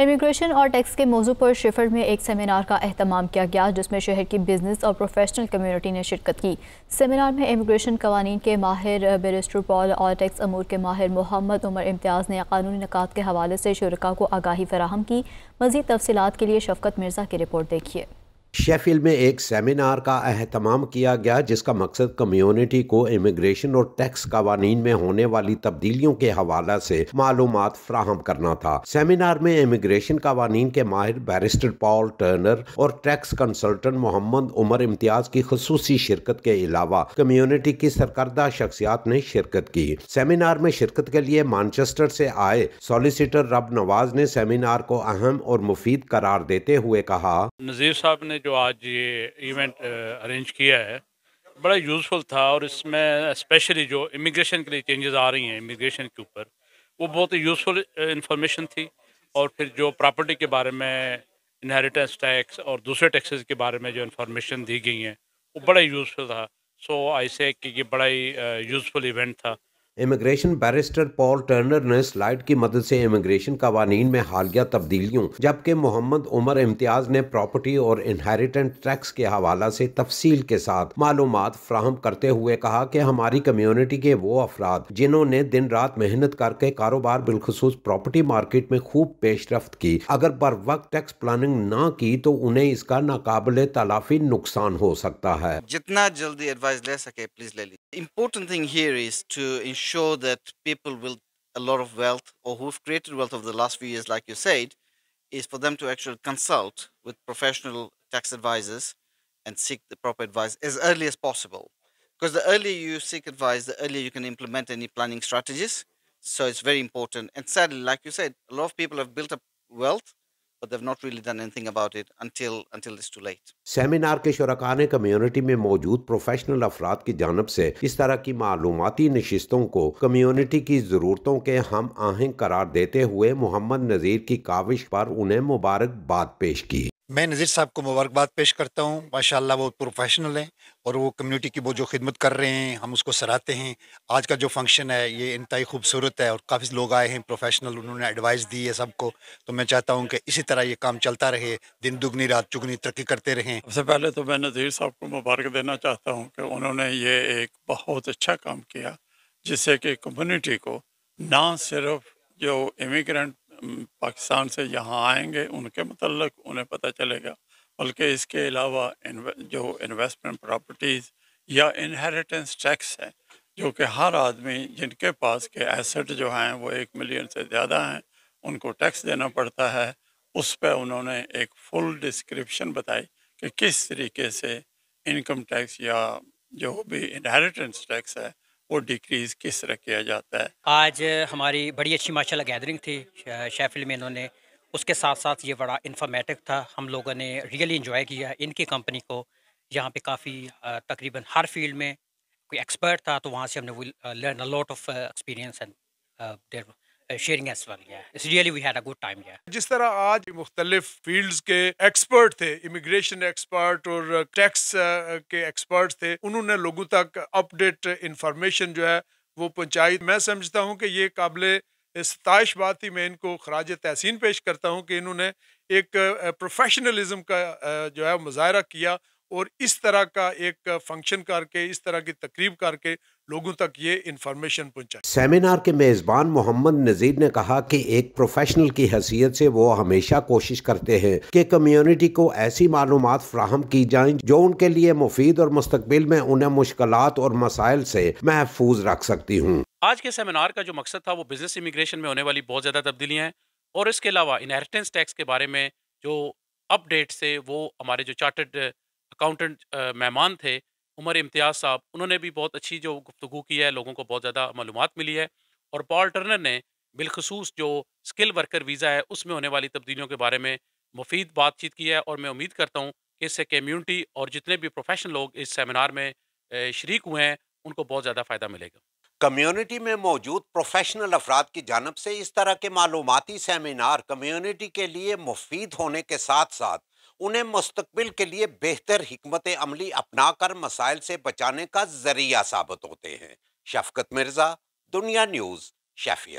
Immigration और tax के मौजू पर शिफर में एक सेमिनार का अहतमाम किया गया जिसमें शहर की बिजनेस और प्रोफेशनल कम्युनिटी ने शिरकत की सेमिनार में इमिग्रेशन कवानीन के माहिर बेरिस्टर पॉल और टैक्स अमूर के माहिर मोहम्मद उमर इम्तियाज़ ने कानूनी नकात के हवाले से शुरा को आगाही फराहम की मजीद तफसीत के लिए शफकत मिर्ज़ा की रिपोर्ट देखिए शेफिल में एक सेमिनार का अहतमाम किया गया जिसका मकसद कम्युनिटी को इमिग्रेशन और टैक्स कवानीन में होने वाली तब्दीलियों के हवाले से मालूम फ्राहम करना था सेमिनार में इमिग्रेशन कवानी के माहिर बैरिस्टर पॉल टर्नर और टैक्स कंसल्टेंट मोहम्मद उमर इम्तियाज की खसूसी शिरकत के अलावा कम्यूनिटी की सरकर्दा शख्सियात ने शिरकत की सेमिनार में शिरकत के लिए मानचेस्टर से आए सॉलिसिटर रब नवाज ने सेमिनार को अहम और मुफीद करार देते हुए कहा नजीर साहब ने जो आज ये इवेंट अरेंज uh, किया है बड़ा यूज़फुल था और इसमें स्पेशली जो इमिग्रेशन के लिए चेंजेस आ रही हैं इमिग्रेशन के ऊपर वो बहुत ही यूज़फुल इंफॉर्मेशन uh, थी और फिर जो प्रॉपर्टी के बारे में इनहेरिटेंस टैक्स और दूसरे टैक्सेस के बारे में जो इन्फॉर्मेशन दी गई हैं वो बड़ा यूज़फुल था सो आई से कि ये बड़ा ही यूज़फुल uh, इवेंट था इमिग्रेशन बैरिस्टर पॉल टर्नर ने स्लाइड की मदद से इमिग्रेशन कवानी में हालिया तब्दीलियों जबकि मोहम्मद उमर इम्तियाज ने प्रॉपर्टी और इनहेरिटेंट टैक्स के हवाला से तफसील के साथ मालूम फ्राहम करते हुए कहा कि हमारी कम्यूनिटी के वो अफराद जिन्होंने दिन रात मेहनत करके कारोबार बिलखसूस प्रॉपर्टी मार्केट में खूब पेशरफ की अगर बर वक्त टैक्स प्लानिंग न की तो उन्हें इसका नाकबले तलाफी नुकसान हो सकता है जितना जल्दी एडवाइस ले सके प्लीज ले लीजिए important thing here is to ensure that people with a lot of wealth or who've created wealth over the last few years, like you said, is for them to actually consult with professional tax advisors and seek the proper advice as early as possible. Because the earlier you seek advice, the earlier you can implement any planning strategies. So it's very important. And sadly, like you said, a lot of people have built up wealth but they've not really done anything about it until until it's too late. Seminar के शरका ने community में मौजूद professional अफराद की जानब से इस तरह की मालूमती नशस्तों को कम्युनिटी की ज़रूरतों के हम आहंग करार देते हुए मोहम्मद नज़ीर की काविश पर उन्हें मुबारकबाद पेश की मैं नज़ीर साहब को मुबारकबाद पेश करता हूँ माशा वो प्रोफेशनल हैं और वो कम्युनिटी की वो जो खिदमत कर रहे हैं हम उसको सराहते हैं आज का जो फंक्शन है ये ही खूबसूरत है और काफ़ी लोग आए हैं प्रोफेशनल उन्होंने एडवाइस दी है सबको तो मैं चाहता हूँ कि इसी तरह ये काम चलता रहे दिन दुगनी रात चुगनी तरक्की करते रहें सबसे पहले तो मैं नज़ीर साहब को मुबारक देना चाहता हूँ कि उन्होंने ये एक बहुत अच्छा काम किया जिससे कि कम्यूनिटी को ना सिर्फ जो इमिग्रेंट पाकिस्तान से यहाँ आएंगे उनके मतलब उन्हें पता चलेगा बल्कि इसके अलावा जो इन्वेस्टमेंट प्रॉपर्टीज़ या इनहेरिटेंस टैक्स है जो कि हर आदमी जिनके पास के एसेट जो हैं वो एक मिलियन से ज़्यादा हैं उनको टैक्स देना पड़ता है उस पर उन्होंने एक फुल डिस्क्रिप्शन बताई कि किस तरीके से इनकम टैक्स या जो भी इनहेरिटेंस टैक्स है वो डिक्रीज किस तरह किया जाता है आज हमारी बड़ी अच्छी माशा गैदरिंग थी शेफिल में इन्होंने उसके साथ साथ ये बड़ा इन्फॉर्मेटिव था हम लोगों ने रियली इन्जॉय किया इनकी कंपनी को यहाँ पे काफ़ी तकरीबन हर फील्ड में कोई एक्सपर्ट था तो वहाँ से हमने learn a lot of experience and sharing as well it's really we had a good time गया जिस तरह आज मुख्तलिफ फील्ड के एक्सपर्ट थे इमिग्रेशन एक्सपर्ट और uh, टैक्स uh, के एक्सपर्ट थे उन्होंने लोगों तक अपडेट इंफॉर्मेशन जो है वो पहुँचाई मैं समझता हूँ कि ये काबिल सताइश बात ही मैं इनको खराज तहसीन पेश करता हूँ कि इन्होंने एक प्रोफेशनलिज्म uh, का जो है मुजाहरा किया और इस तरह का एक फंक्शन करके इस तरह की तकरीब करके लोगों तक ये इन्फॉर्मेशन पहुँचा सेमिनार के मेज़बान मोहम्मद नज़ीर ने कहा कि एक प्रोफेशनल की हैसियत से वो हमेशा कोशिश करते हैं कि कम्युनिटी को ऐसी मालूम फ्राहम की जाएं जो उनके लिए मुफीद और मुस्तबिल में उन्हें मुश्किल और मसाइल से महफूज रख सकती हूँ आज के सेमिनार का जो मकसद था वो बिजनेस इमिग्रेशन में होने वाली बहुत ज़्यादा तब्दीलियाँ हैं और इसके अलावा इनहेरिटेंस टैक्स के बारे में जो अपडेट्स है वो हमारे जो चार्टर्ड अकाउंटेंट मेहमान थे उमर इम्तियाज़ साहब उन्होंने भी बहुत अच्छी जो गुफ्तु की है लोगों को बहुत ज़्यादा मालूम मिली है और पॉल टर्नर ने बिलखसूस जो स्किल वर्कर वीज़ा है उसमें होने वाली तब्दीलियों के बारे में मुफीद बातचीत की है और मैं उम्मीद करता हूँ कि इससे कम्यूनिटी और जितने भी प्रोफेशनल लोग इस सेमिनार में शर्क हुए हैं उनको बहुत ज़्यादा फ़ायदा मिलेगा कम्युनिटी में मौजूद प्रोफेशनल अफराद की जानब से इस तरह के मालूमती सेमिनार कम्युनिटी के लिए मुफीद होने के साथ साथ उन्हें मुस्तबिल के लिए बेहतर हमत अमली अपना कर मसाइल से बचाने का जरिया साबित होते हैं शफकत मिर्ज़ा दुनिया न्यूज़ शफिया